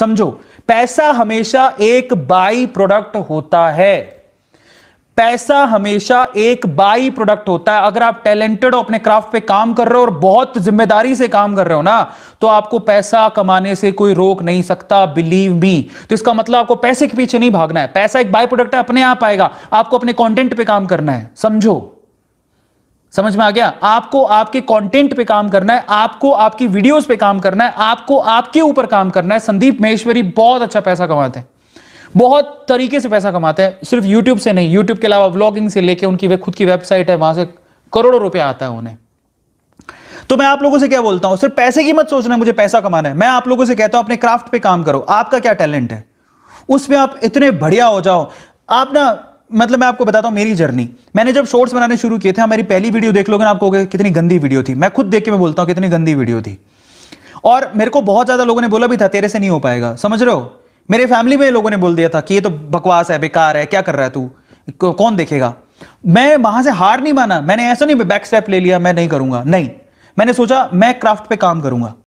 समझो पैसा हमेशा एक बाई प्रोडक्ट होता है पैसा हमेशा एक बाई प्रोडक्ट होता है अगर आप टैलेंटेड हो अपने क्राफ्ट पे काम कर रहे हो और बहुत जिम्मेदारी से काम कर रहे हो ना तो आपको पैसा कमाने से कोई रोक नहीं सकता बिलीव मी तो इसका मतलब आपको पैसे के पीछे नहीं भागना है पैसा एक बाई प्रोडक्ट है अपने आप आएगा आपको अपने कॉन्टेंट पे काम करना है समझो समझ में आ गया आपको आपके कंटेंट पे काम करना है आपको आपकी वीडियोस पे काम करना है आपको आपके ऊपर काम करना है संदीप महेश्वरी बहुत अच्छा पैसा कमाते हैं बहुत तरीके से पैसा कमाते हैं सिर्फ यूट्यूब से नहीं यूट्यूब के अलावा ब्लॉगिंग से लेके उनकी वे खुद की वेबसाइट है वहां से करोड़ों रुपया आता है उन्हें तो मैं आप लोगों से क्या बोलता हूं सिर्फ पैसे की मत सोचना मुझे पैसा कमाना है मैं आप लोगों से कहता हूं अपने क्राफ्ट पे काम करो आपका क्या टैलेंट है उसमें आप इतने बढ़िया हो जाओ आप ना मतलब मैं आपको बताता हूँ मेरी जर्नी मैंने जब शॉर्ट्स बनाने शुरू किए थे मेरी पहली वीडियो देख लोगे ना आपको कितनी गंदी वीडियो थी मैं खुद देख के मैं बोलता हूँ कितनी गंदी वीडियो थी और मेरे को बहुत ज्यादा लोगों ने बोला भी था तेरे से नहीं हो पाएगा समझ रहे हो मेरे फैमिली में लोगों ने बोल दिया था कि ये तो बकवास है बेकार है क्या कर रहा है तू कौन देखेगा मैं वहां से हार नहीं माना मैंने ऐसा नहीं बैक स्टेप ले लिया मैं नहीं करूंगा नहीं मैंने सोचा मैं क्राफ्ट पे काम करूंगा